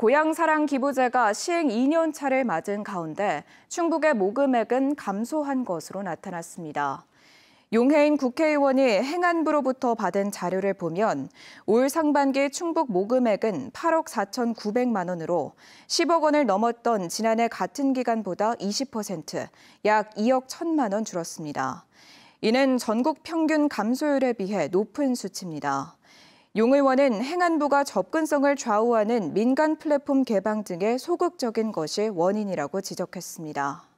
고향사랑 기부제가 시행 2년 차를 맞은 가운데 충북의 모금액은 감소한 것으로 나타났습니다. 용해인 국회의원이 행안부로부터 받은 자료를 보면 올 상반기 충북 모금액은 8억 4,900만 원으로 10억 원을 넘었던 지난해 같은 기간보다 20%약 2억 1천만 원 줄었습니다. 이는 전국 평균 감소율에 비해 높은 수치입니다. 용 의원은 행안부가 접근성을 좌우하는 민간 플랫폼 개방 등의 소극적인 것이 원인이라고 지적했습니다.